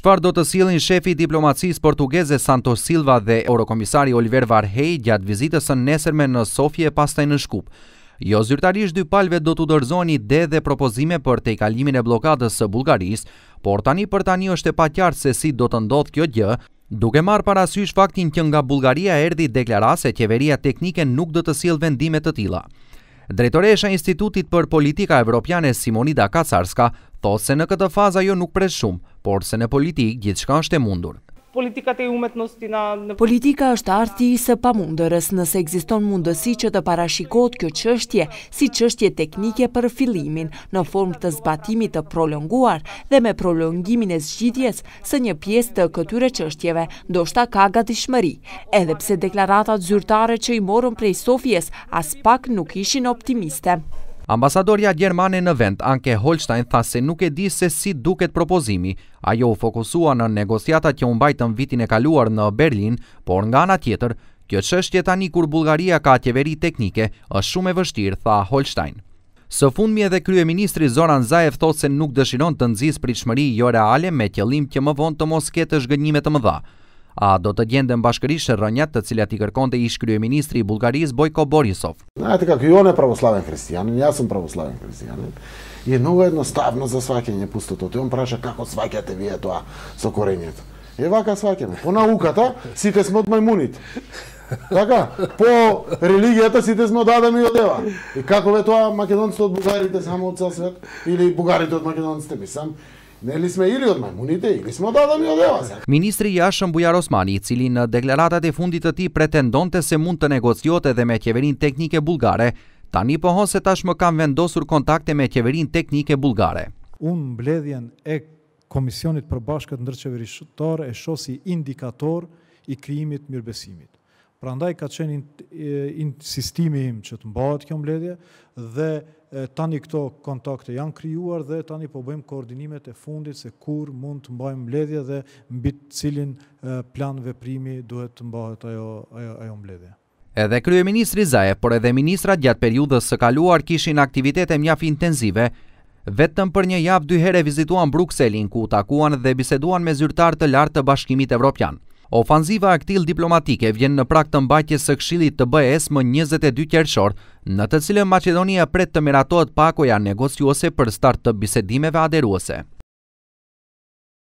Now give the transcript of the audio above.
Qëpar do të silin shefi diplomacis portugeze Santos Silva dhe Eurokomisari Oliver Varhej gjatë vizitës në nesërme në Sofje e pastaj në Shkup? Jo zyrtarisht dy palve do të dërzoni ide dhe propozime për te kalimin e blokadës së Bulgaris, por tani për tani është e patjartë se si do të ndodhë kjo gjë, duke marë parasysh faktin që nga Bulgaria erdi deklara se qeveria teknike nuk do të sil vendimet të tila. Drejtoresha Institutit për Politika Evropiane Simonida Kacarska thotë se në këtë fazë ajo nuk pres shumë, por se në politikë gjithë shka është e mundur. Politika është arti i së mundërës nëse egziston mundësi që të parashikot kjo qështje si qështje teknike për filimin në form të zbatimit të prolonguar dhe me prolongimin e zgjidjes së një pjesë të këtyre qështjeve, do shta ka gati shmëri, edhe pse deklaratat zyrtare që i morën prej Sofjes as pak nuk ishin optimiste. Ambasadorja Gjermane në vend, Anke Holstein, tha se nuk e di se si duket propozimi. Ajo u fokusua në negociatat që në vitin e kaluar në Berlin, por nga nga tjetër, kjo qështje tani kur Bulgaria ka tjeveri teknike, është shumë e vështirë, tha Holstein. Së fundmi edhe Krye Ministri Zoran Zaev thot se nuk dëshiron të nëzis pritshmëri jo reale me tjelim që më vonë të mos kete shgënjimet të më dha. а до дотаѓенден башкаришерањат, цилијат и кërконде и министри ministri i Bullgarisë Бојко Борисов. Знаете како и он е православен христијанин, јас сум православен христијанин. И е многу едноставно за сваќање пустотото. И он праша како сваќате вие тоа со корењето. Е вака сваќаме. По науката сите сме од мајмуните. Така, по религијата сите сме од Адам и од Ева. И како ве тоа македонците од бугарите само од цел свет или бугарите од македонците, мислам, Në lisme i rjodhme, muni të i lisme të adhëm jo dhe vazhë. Ministri Jashëm Bujar Osmani, cili në deklaratat e fundit të ti pretendon të se mund të negociot edhe me kjeverin teknike bulgare, ta një pohon se tash më kam vendosur kontakte me kjeverin teknike bulgare. Unë mbledhjen e Komisionit për Bashkët Ndërqeveri e shosi indikator i kriimit mjërbesimit. Pra ndaj ka qenë insistimi im që të mbahet kjo mbledhje dhe tani këto kontakte janë kryuar dhe tani po bëjmë koordinimet e fundit se kur mund të mbahet mbledhje dhe mbi të cilin plan veprimi duhet të mbahet ajo mbledhje. Edhe Krye Ministri Zaje, por edhe Ministrat gjatë periudës së kaluar kishin aktivitete mjafi intenzive, vetëm për një javë dyhere vizituan Bruxellin ku takuan dhe biseduan me zyrtar të lartë të bashkimit evropian. Ofanziva aktil diplomatike vjen në prak të mbajtjes së kshilit të BES më 22 qershor, në të cilën Macedonia pret të miratohet pakoja negociuese për start të bisedimeve aderuese.